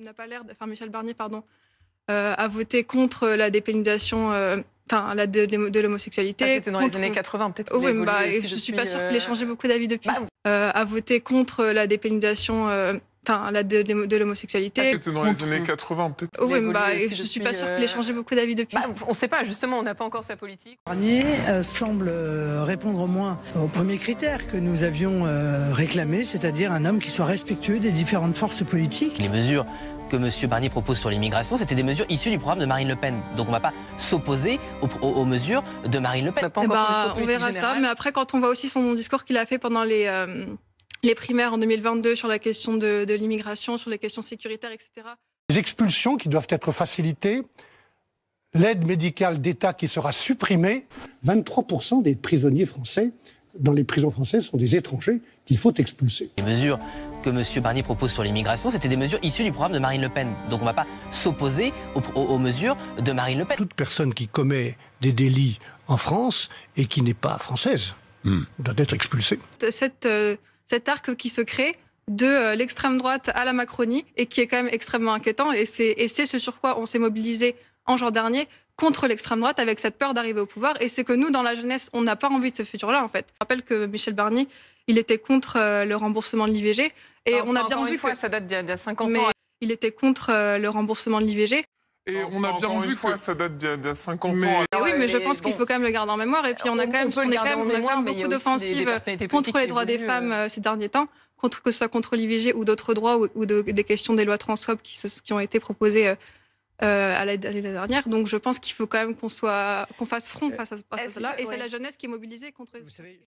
n'a pas l'air, enfin Michel Barnier, pardon, euh, a voté contre la dépénalisation. Euh, enfin, la de, de l'homosexualité. Ah, c'était dans les années 80, peut-être. Bah, je ne suis pas sûre qu'il ait changé beaucoup d'avis depuis. Bah, euh, a voté contre la dépénalisation enfin, la de, l'homosexualité. C'était dans les années 80, euh, peut-être. oui, mais bah, je ne suis pas sûr qu'il ait changé beaucoup d'avis depuis. Bah, on ne sait pas, justement, on n'a pas encore sa politique. Barnier euh, semble euh, répondre au moins au premier critère que nous avions réclamé, c'est-à-dire un homme qui soit respectueux des différentes forces politiques. Les mesures que M. Barnier propose sur l'immigration, c'était des mesures issues du programme de Marine Le Pen. Donc on ne va pas s'opposer aux, mesures de Marine Le Pen. On, eh bah, verra ça, mais après, quand on voit aussi son discours qu'il a fait pendant les les primaires en 2022 sur la question de, l'immigration, sur les questions sécuritaires, etc. Les expulsions qui doivent être facilitées, l'aide médicale d'État qui sera supprimée. 23% des prisonniers français dans les prisons françaises sont des étrangers qu'il faut expulser. Les mesures que M. Barnier propose sur l'immigration, c'était des mesures issues du programme de Marine Le Pen. Donc on ne va pas s'opposer aux, mesures de Marine Le Pen. Toute personne qui commet des délits en France et qui n'est pas française hmm. doit être expulsée. Cette euh, cet arc qui se crée de euh, l'extrême droite à la Macronie et qui est quand même extrêmement inquiétant. Et c'est ce sur quoi on s'est mobilisé en janvier dernier contre l'extrême droite avec cette peur d'arriver au pouvoir. Et c'est que nous, dans la jeunesse, on n'a pas envie de ce futur-là, en fait. Je rappelle que Michel Barnier, il était contre euh, le remboursement de l'IVG. Et on a bien vu Ça date d'il y a 50 ans. Mais il était contre euh, le remboursement de l'IVG. Et on a bien vu que ça date d'il y a 50 ans. oui, mais je pense qu'il faut quand même le garder en mémoire. Et puis on a quand même, beaucoup d'offensives contre les droits des femmes euh. Euh, ces derniers temps. Contre, que ce soit contre l'IVG ou d'autres droits ou, des questions des lois transphobes qui, qui ont été proposées euh, à l'année dernière. Donc je pense qu'il faut quand même qu'on soit qu'on fasse front face à, cela. Et c'est la jeunesse qui est mobilisée contre. Vous